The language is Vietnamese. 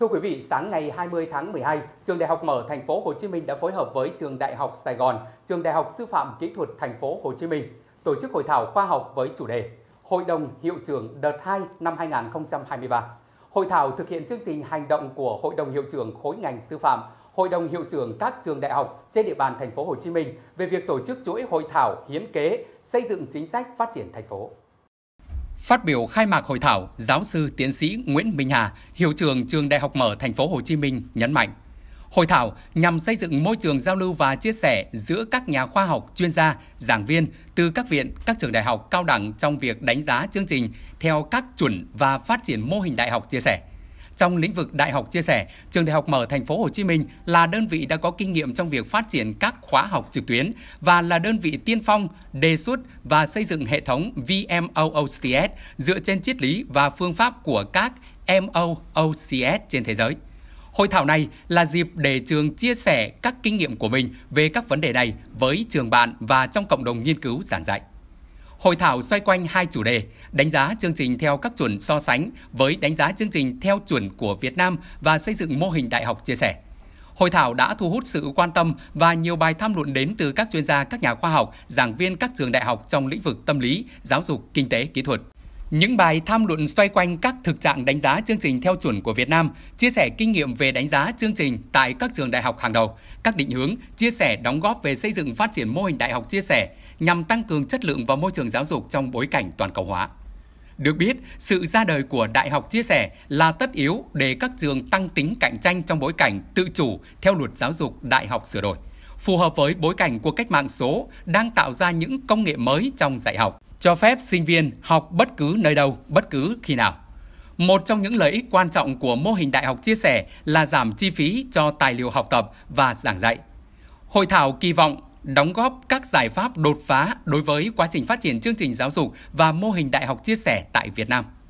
Thưa quý vị, sáng ngày 20 tháng 12, Trường Đại học Mở Thành phố Hồ Chí Minh đã phối hợp với Trường Đại học Sài Gòn, Trường Đại học Sư phạm Kỹ thuật Thành phố Hồ Chí Minh tổ chức hội thảo khoa học với chủ đề Hội đồng hiệu trưởng đợt 2 năm 2023. Hội thảo thực hiện chương trình hành động của Hội đồng hiệu trưởng khối ngành sư phạm, Hội đồng hiệu trưởng các trường đại học trên địa bàn thành phố Hồ Chí Minh về việc tổ chức chuỗi hội thảo hiến kế xây dựng chính sách phát triển thành phố. Phát biểu khai mạc hội thảo, giáo sư tiến sĩ Nguyễn Minh Hà, hiệu trưởng trường Đại học Mở Thành phố Hồ Chí Minh nhấn mạnh, Hội thảo nhằm xây dựng môi trường giao lưu và chia sẻ giữa các nhà khoa học, chuyên gia, giảng viên từ các viện, các trường đại học cao đẳng trong việc đánh giá chương trình theo các chuẩn và phát triển mô hình đại học chia sẻ. Trong lĩnh vực đại học chia sẻ, trường đại học mở thành phố Hồ Chí Minh là đơn vị đã có kinh nghiệm trong việc phát triển các khóa học trực tuyến và là đơn vị tiên phong đề xuất và xây dựng hệ thống VMOOCS dựa trên triết lý và phương pháp của các MOOCS trên thế giới. Hội thảo này là dịp để trường chia sẻ các kinh nghiệm của mình về các vấn đề này với trường bạn và trong cộng đồng nghiên cứu giảng dạy. Hội thảo xoay quanh hai chủ đề, đánh giá chương trình theo các chuẩn so sánh với đánh giá chương trình theo chuẩn của Việt Nam và xây dựng mô hình đại học chia sẻ. Hội thảo đã thu hút sự quan tâm và nhiều bài tham luận đến từ các chuyên gia, các nhà khoa học, giảng viên các trường đại học trong lĩnh vực tâm lý, giáo dục, kinh tế, kỹ thuật. Những bài tham luận xoay quanh các thực trạng đánh giá chương trình theo chuẩn của Việt Nam, chia sẻ kinh nghiệm về đánh giá chương trình tại các trường đại học hàng đầu, các định hướng, chia sẻ đóng góp về xây dựng phát triển mô hình đại học chia sẻ nhằm tăng cường chất lượng và môi trường giáo dục trong bối cảnh toàn cầu hóa. Được biết, sự ra đời của Đại học Chia sẻ là tất yếu để các trường tăng tính cạnh tranh trong bối cảnh tự chủ theo luật giáo dục đại học sửa đổi, phù hợp với bối cảnh của cách mạng số đang tạo ra những công nghệ mới trong dạy học cho phép sinh viên học bất cứ nơi đâu, bất cứ khi nào. Một trong những lợi ích quan trọng của mô hình đại học chia sẻ là giảm chi phí cho tài liệu học tập và giảng dạy. Hội thảo kỳ vọng đóng góp các giải pháp đột phá đối với quá trình phát triển chương trình giáo dục và mô hình đại học chia sẻ tại Việt Nam.